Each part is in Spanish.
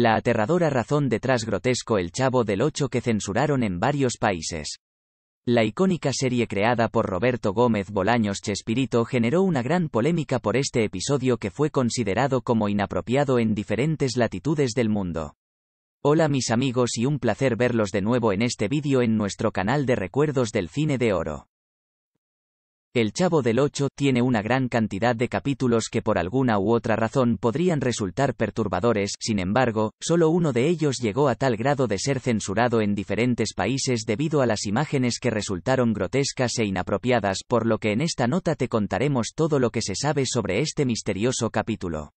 La aterradora razón detrás grotesco El Chavo del Ocho que censuraron en varios países. La icónica serie creada por Roberto Gómez Bolaños Chespirito generó una gran polémica por este episodio que fue considerado como inapropiado en diferentes latitudes del mundo. Hola mis amigos y un placer verlos de nuevo en este vídeo en nuestro canal de recuerdos del cine de oro. El Chavo del Ocho tiene una gran cantidad de capítulos que por alguna u otra razón podrían resultar perturbadores, sin embargo, solo uno de ellos llegó a tal grado de ser censurado en diferentes países debido a las imágenes que resultaron grotescas e inapropiadas, por lo que en esta nota te contaremos todo lo que se sabe sobre este misterioso capítulo.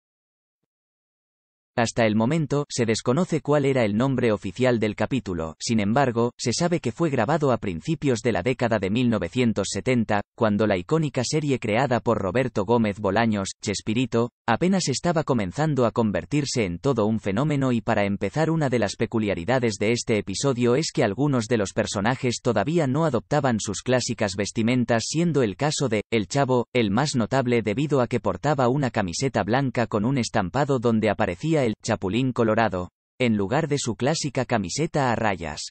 Hasta el momento, se desconoce cuál era el nombre oficial del capítulo, sin embargo, se sabe que fue grabado a principios de la década de 1970, cuando la icónica serie creada por Roberto Gómez Bolaños, Chespirito, apenas estaba comenzando a convertirse en todo un fenómeno y para empezar una de las peculiaridades de este episodio es que algunos de los personajes todavía no adoptaban sus clásicas vestimentas siendo el caso de, El Chavo, el más notable debido a que portaba una camiseta blanca con un estampado donde aparecía el chapulín colorado, en lugar de su clásica camiseta a rayas.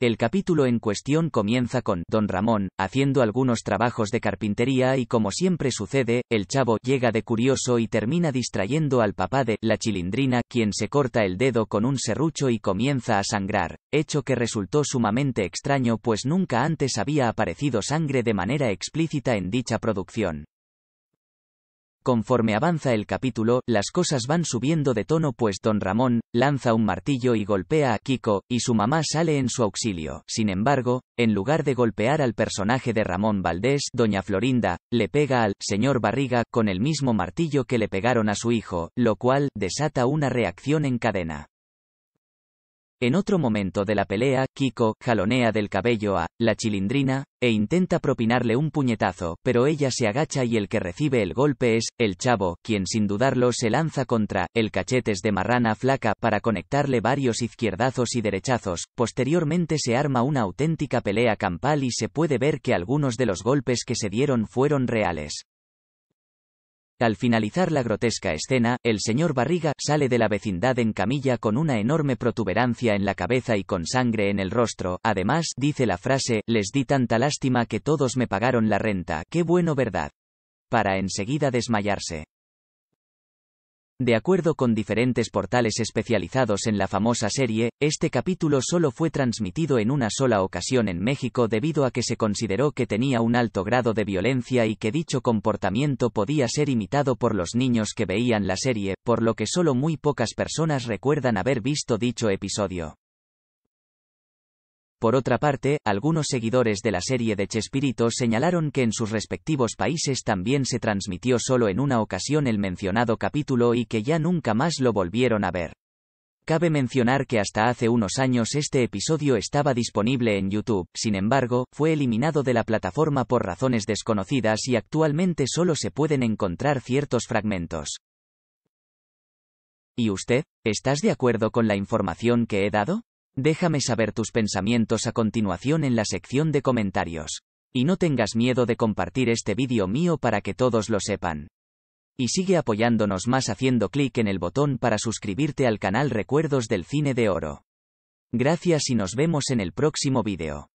El capítulo en cuestión comienza con Don Ramón, haciendo algunos trabajos de carpintería y como siempre sucede, el chavo llega de curioso y termina distrayendo al papá de la chilindrina, quien se corta el dedo con un serrucho y comienza a sangrar, hecho que resultó sumamente extraño pues nunca antes había aparecido sangre de manera explícita en dicha producción. Conforme avanza el capítulo, las cosas van subiendo de tono pues Don Ramón, lanza un martillo y golpea a Kiko, y su mamá sale en su auxilio. Sin embargo, en lugar de golpear al personaje de Ramón Valdés, Doña Florinda, le pega al señor Barriga con el mismo martillo que le pegaron a su hijo, lo cual desata una reacción en cadena. En otro momento de la pelea, Kiko jalonea del cabello a la chilindrina e intenta propinarle un puñetazo, pero ella se agacha y el que recibe el golpe es el chavo, quien sin dudarlo se lanza contra el cachetes de marrana flaca para conectarle varios izquierdazos y derechazos. Posteriormente se arma una auténtica pelea campal y se puede ver que algunos de los golpes que se dieron fueron reales. Al finalizar la grotesca escena, el señor Barriga sale de la vecindad en camilla con una enorme protuberancia en la cabeza y con sangre en el rostro. Además, dice la frase, les di tanta lástima que todos me pagaron la renta, qué bueno verdad. Para enseguida desmayarse. De acuerdo con diferentes portales especializados en la famosa serie, este capítulo solo fue transmitido en una sola ocasión en México debido a que se consideró que tenía un alto grado de violencia y que dicho comportamiento podía ser imitado por los niños que veían la serie, por lo que solo muy pocas personas recuerdan haber visto dicho episodio. Por otra parte, algunos seguidores de la serie de Chespirito señalaron que en sus respectivos países también se transmitió solo en una ocasión el mencionado capítulo y que ya nunca más lo volvieron a ver. Cabe mencionar que hasta hace unos años este episodio estaba disponible en YouTube, sin embargo, fue eliminado de la plataforma por razones desconocidas y actualmente solo se pueden encontrar ciertos fragmentos. ¿Y usted? ¿Estás de acuerdo con la información que he dado? Déjame saber tus pensamientos a continuación en la sección de comentarios. Y no tengas miedo de compartir este vídeo mío para que todos lo sepan. Y sigue apoyándonos más haciendo clic en el botón para suscribirte al canal Recuerdos del Cine de Oro. Gracias y nos vemos en el próximo vídeo.